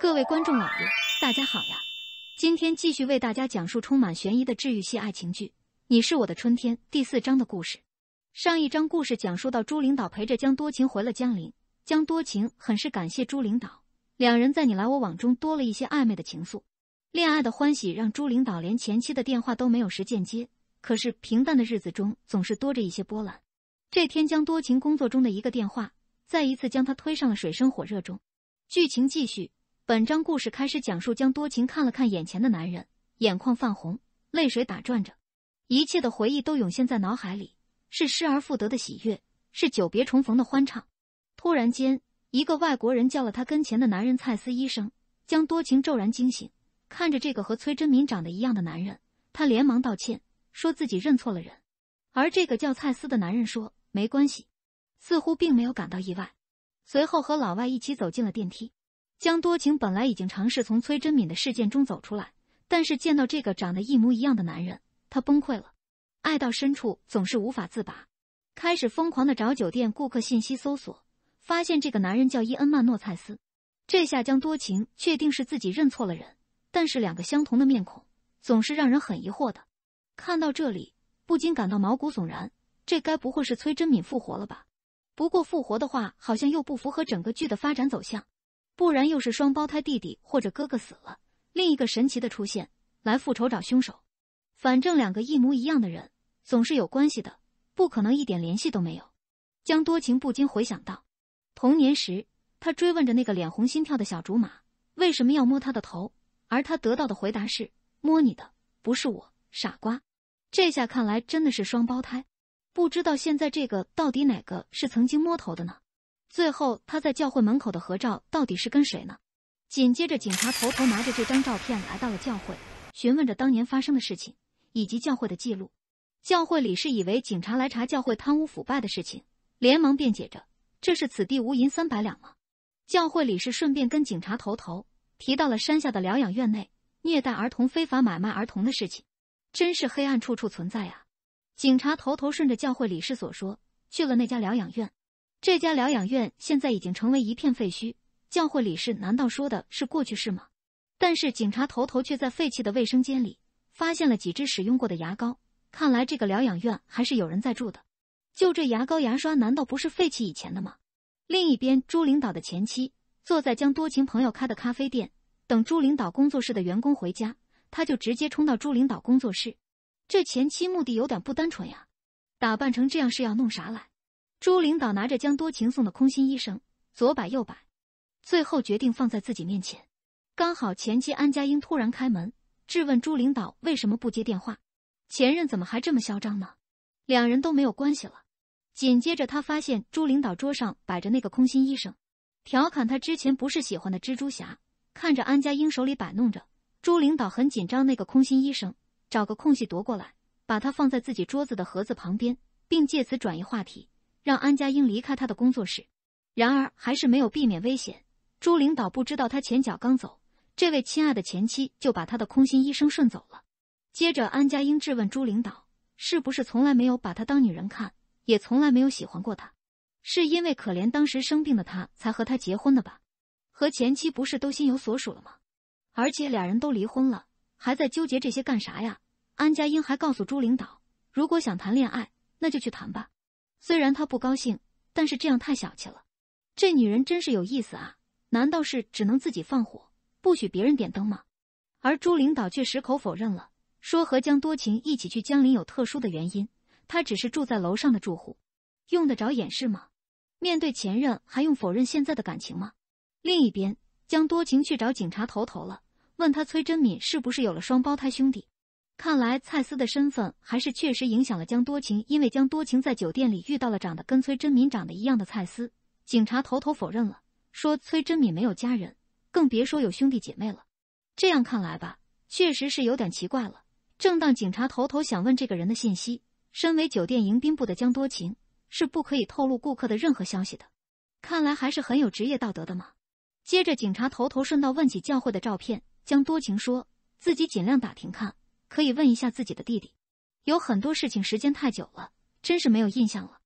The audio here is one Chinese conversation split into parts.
各位观众老爷，大家好呀！今天继续为大家讲述充满悬疑的治愈系爱情剧《你是我的春天》第四章的故事。上一章故事讲述到，朱领导陪着江多情回了江陵，江多情很是感谢朱领导，两人在你来我往中多了一些暧昧的情愫。恋爱的欢喜让朱领导连前妻的电话都没有时间接，可是平淡的日子中总是多着一些波澜。这天，江多情工作中的一个电话，再一次将他推上了水深火热中。剧情继续。本章故事开始讲述，江多情看了看眼前的男人，眼眶泛红，泪水打转着，一切的回忆都涌现在脑海里，是失而复得的喜悦，是久别重逢的欢畅。突然间，一个外国人叫了他跟前的男人蔡司医生，江多情骤然惊醒，看着这个和崔真民长得一样的男人，他连忙道歉，说自己认错了人。而这个叫蔡司的男人说没关系，似乎并没有感到意外，随后和老外一起走进了电梯。江多情本来已经尝试从崔真敏的事件中走出来，但是见到这个长得一模一样的男人，她崩溃了。爱到深处总是无法自拔，开始疯狂的找酒店顾客信息搜索，发现这个男人叫伊恩·曼诺蔡斯。这下江多情确定是自己认错了人，但是两个相同的面孔总是让人很疑惑的。看到这里，不禁感到毛骨悚然。这该不会是崔真敏复活了吧？不过复活的话，好像又不符合整个剧的发展走向。不然又是双胞胎弟弟或者哥哥死了，另一个神奇的出现来复仇找凶手。反正两个一模一样的人总是有关系的，不可能一点联系都没有。江多情不禁回想到童年时，他追问着那个脸红心跳的小竹马为什么要摸他的头，而他得到的回答是摸你的不是我，傻瓜。这下看来真的是双胞胎，不知道现在这个到底哪个是曾经摸头的呢？最后，他在教会门口的合照到底是跟谁呢？紧接着，警察头头拿着这张照片来到了教会，询问着当年发生的事情以及教会的记录。教会理事以为警察来查教会贪污腐败的事情，连忙辩解着：“这是此地无银三百两吗？”教会理事顺便跟警察头头提到了山下的疗养院内虐待儿童、非法买卖儿童的事情，真是黑暗处处存在啊！警察头头顺着教会理事所说，去了那家疗养院。这家疗养院现在已经成为一片废墟。教会理事难道说的是过去式吗？但是警察头头却在废弃的卫生间里发现了几支使用过的牙膏。看来这个疗养院还是有人在住的。就这牙膏、牙刷，难道不是废弃以前的吗？另一边，朱领导的前妻坐在江多情朋友开的咖啡店，等朱领导工作室的员工回家，他就直接冲到朱领导工作室。这前妻目的有点不单纯呀，打扮成这样是要弄啥来？朱领导拿着江多情送的空心医生，左摆右摆，最后决定放在自己面前。刚好前妻安佳英突然开门，质问朱领导为什么不接电话，前任怎么还这么嚣张呢？两人都没有关系了。紧接着，他发现朱领导桌上摆着那个空心医生，调侃他之前不是喜欢的蜘蛛侠。看着安佳英手里摆弄着，朱领导很紧张那个空心医生，找个空隙夺过来，把它放在自己桌子的盒子旁边，并借此转移话题。让安佳英离开他的工作室，然而还是没有避免危险。朱领导不知道他前脚刚走，这位亲爱的前妻就把他的空心医生顺走了。接着，安佳英质问朱领导：“是不是从来没有把他当女人看，也从来没有喜欢过他？是因为可怜当时生病的他才和他结婚的吧？和前妻不是都心有所属了吗？而且俩人都离婚了，还在纠结这些干啥呀？”安佳英还告诉朱领导：“如果想谈恋爱，那就去谈吧。”虽然他不高兴，但是这样太小气了。这女人真是有意思啊！难道是只能自己放火，不许别人点灯吗？而朱领导却矢口否认了，说和江多情一起去江陵有特殊的原因，他只是住在楼上的住户，用得着掩饰吗？面对前任，还用否认现在的感情吗？另一边，江多情去找警察头头了，问他崔真敏是不是有了双胞胎兄弟。看来蔡司的身份还是确实影响了江多情。因为江多情在酒店里遇到了长得跟崔真敏长得一样的蔡司，警察头头否认了，说崔真敏没有家人，更别说有兄弟姐妹了。这样看来吧，确实是有点奇怪了。正当警察头头想问这个人的信息，身为酒店迎宾部的江多情是不可以透露顾客的任何消息的，看来还是很有职业道德的嘛。接着警察头头顺道问起教会的照片，江多情说自己尽量打听看。可以问一下自己的弟弟，有很多事情时间太久了，真是没有印象了。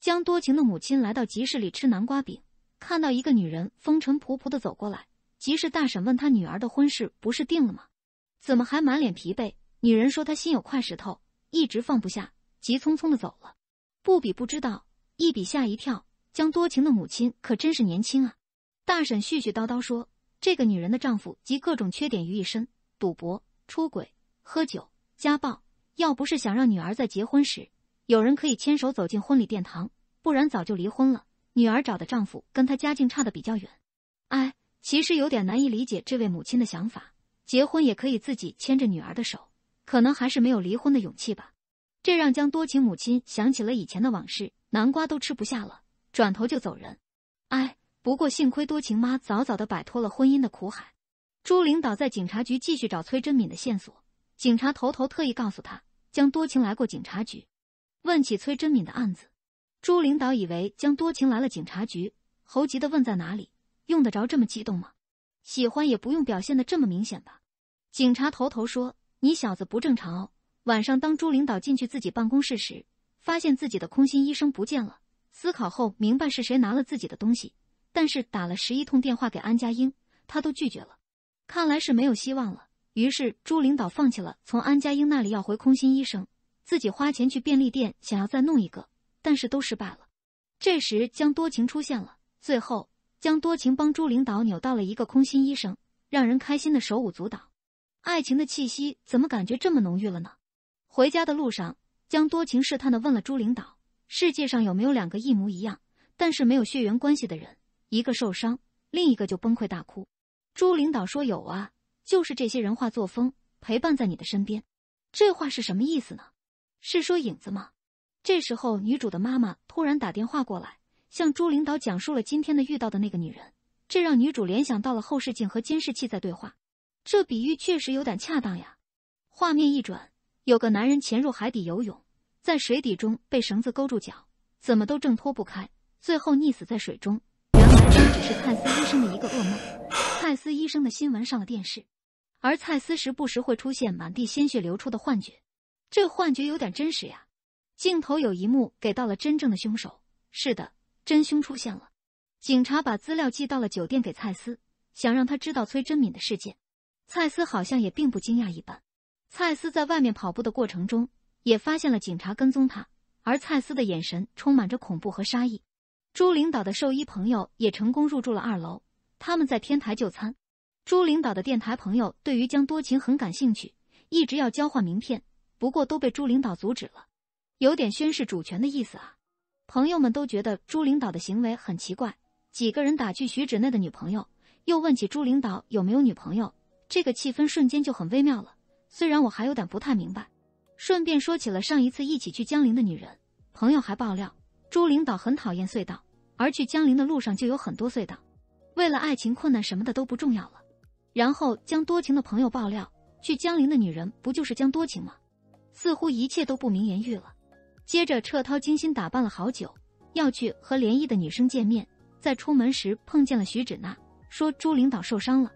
江多情的母亲来到集市里吃南瓜饼，看到一个女人风尘仆仆的走过来。集市大婶问她女儿的婚事不是定了吗？怎么还满脸疲惫？女人说她心有块石头，一直放不下，急匆匆的走了。不比不知道，一比吓一跳。江多情的母亲可真是年轻啊！大婶絮絮叨叨说，这个女人的丈夫集各种缺点于一身，赌博、出轨。喝酒、家暴，要不是想让女儿在结婚时有人可以牵手走进婚礼殿堂，不然早就离婚了。女儿找的丈夫跟她家境差的比较远，哎，其实有点难以理解这位母亲的想法。结婚也可以自己牵着女儿的手，可能还是没有离婚的勇气吧。这让江多情母亲想起了以前的往事，南瓜都吃不下了，转头就走人。哎，不过幸亏多情妈早早的摆脱了婚姻的苦海。朱领导在警察局继续找崔真敏的线索。警察头头特意告诉他，江多情来过警察局，问起崔真敏的案子，朱领导以为江多情来了警察局，猴急的问在哪里，用得着这么激动吗？喜欢也不用表现的这么明显吧。警察头头说：“你小子不正常哦。”晚上，当朱领导进去自己办公室时，发现自己的空心医生不见了，思考后明白是谁拿了自己的东西，但是打了十一通电话给安佳英，他都拒绝了，看来是没有希望了。于是，朱领导放弃了从安家英那里要回空心医生，自己花钱去便利店想要再弄一个，但是都失败了。这时，江多情出现了，最后江多情帮朱领导扭到了一个空心医生，让人开心的手舞足蹈。爱情的气息怎么感觉这么浓郁了呢？回家的路上，江多情试探的问了朱领导：“世界上有没有两个一模一样，但是没有血缘关系的人？一个受伤，另一个就崩溃大哭？”朱领导说：“有啊。”就是这些人化作风陪伴在你的身边，这话是什么意思呢？是说影子吗？这时候，女主的妈妈突然打电话过来，向朱领导讲述了今天的遇到的那个女人，这让女主联想到了后视镜和监视器在对话。这比喻确实有点恰当呀。画面一转，有个男人潜入海底游泳，在水底中被绳子勾住脚，怎么都挣脱不开，最后溺死在水中。原来这只是泰斯医生的一个噩梦。泰斯医生的新闻上了电视。而蔡司时不时会出现满地鲜血流出的幻觉，这幻觉有点真实呀。镜头有一幕给到了真正的凶手，是的，真凶出现了。警察把资料寄到了酒店给蔡司，想让他知道崔真敏的事件。蔡司好像也并不惊讶一般。蔡司在外面跑步的过程中，也发现了警察跟踪他，而蔡司的眼神充满着恐怖和杀意。朱领导的兽医朋友也成功入住了二楼，他们在天台就餐。朱领导的电台朋友对于江多情很感兴趣，一直要交换名片，不过都被朱领导阻止了，有点宣示主权的意思啊。朋友们都觉得朱领导的行为很奇怪，几个人打趣徐芷内的女朋友，又问起朱领导有没有女朋友，这个气氛瞬间就很微妙了。虽然我还有点不太明白，顺便说起了上一次一起去江陵的女人，朋友还爆料朱领导很讨厌隧道，而去江陵的路上就有很多隧道，为了爱情困难什么的都不重要了。然后将多情的朋友爆料，去江陵的女人不就是江多情吗？似乎一切都不明言喻了。接着，彻涛精心打扮了好久，要去和联谊的女生见面，在出门时碰见了徐芷娜，说朱领导受伤了，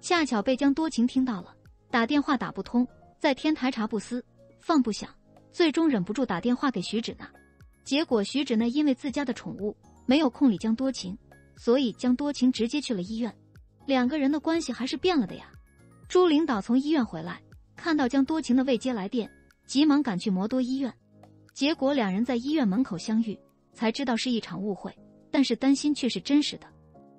恰巧被江多情听到了，打电话打不通，在天台查不思，放不响，最终忍不住打电话给徐芷娜，结果徐芷娜因为自家的宠物没有空理江多情，所以江多情直接去了医院。两个人的关系还是变了的呀。朱领导从医院回来，看到江多情的未接来电，急忙赶去摩多医院。结果两人在医院门口相遇，才知道是一场误会。但是担心却是真实的。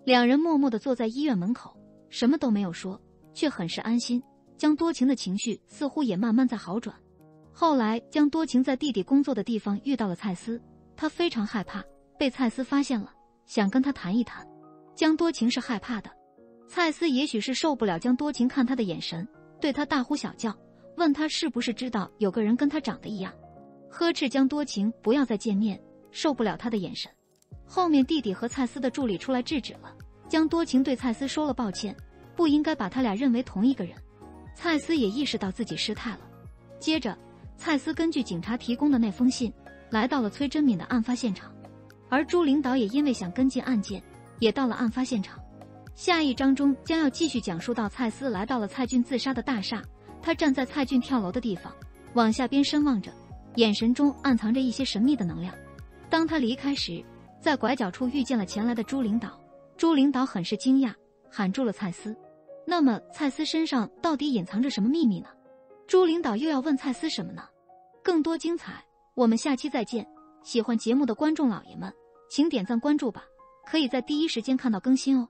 两人默默的坐在医院门口，什么都没有说，却很是安心。江多情的情绪似乎也慢慢在好转。后来江多情在弟弟工作的地方遇到了蔡司，他非常害怕被蔡司发现了，想跟他谈一谈。江多情是害怕的。蔡司也许是受不了江多情看他的眼神，对他大呼小叫，问他是不是知道有个人跟他长得一样，呵斥江多情不要再见面，受不了他的眼神。后面弟弟和蔡司的助理出来制止了江多情，对蔡司说了抱歉，不应该把他俩认为同一个人。蔡司也意识到自己失态了。接着，蔡司根据警察提供的那封信，来到了崔真敏的案发现场，而朱领导也因为想跟进案件，也到了案发现场。下一章中将要继续讲述到蔡司来到了蔡俊自杀的大厦，他站在蔡俊跳楼的地方，往下边深望着，眼神中暗藏着一些神秘的能量。当他离开时，在拐角处遇见了前来的朱领导，朱领导很是惊讶，喊住了蔡司。那么蔡司身上到底隐藏着什么秘密呢？朱领导又要问蔡司什么呢？更多精彩，我们下期再见。喜欢节目的观众老爷们，请点赞关注吧，可以在第一时间看到更新哦。